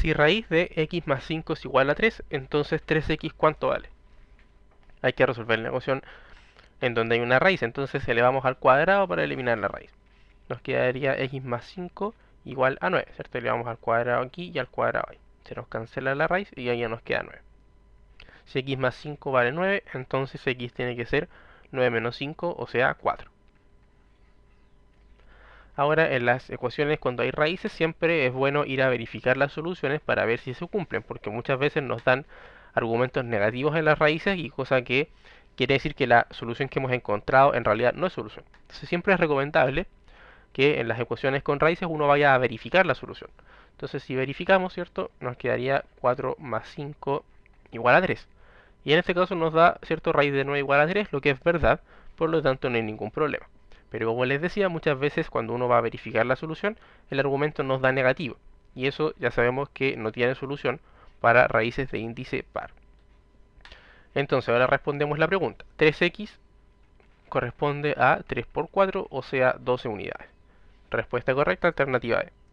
Si raíz de x más 5 es igual a 3, entonces 3x ¿cuánto vale? Hay que resolver la ecuación en donde hay una raíz, entonces elevamos al cuadrado para eliminar la raíz. Nos quedaría x más 5 igual a 9, ¿cierto? Elevamos al cuadrado aquí y al cuadrado ahí. Se nos cancela la raíz y ahí ya nos queda 9. Si x más 5 vale 9, entonces x tiene que ser 9 menos 5, o sea 4. Ahora, en las ecuaciones cuando hay raíces siempre es bueno ir a verificar las soluciones para ver si se cumplen, porque muchas veces nos dan argumentos negativos en las raíces y cosa que quiere decir que la solución que hemos encontrado en realidad no es solución. Entonces siempre es recomendable que en las ecuaciones con raíces uno vaya a verificar la solución. Entonces si verificamos, ¿cierto? Nos quedaría 4 más 5 igual a 3. Y en este caso nos da, ¿cierto? Raíz de 9 igual a 3, lo que es verdad, por lo tanto no hay ningún problema. Pero como les decía, muchas veces cuando uno va a verificar la solución, el argumento nos da negativo. Y eso ya sabemos que no tiene solución para raíces de índice par. Entonces, ahora respondemos la pregunta. 3x corresponde a 3 por 4, o sea, 12 unidades. Respuesta correcta, alternativa E.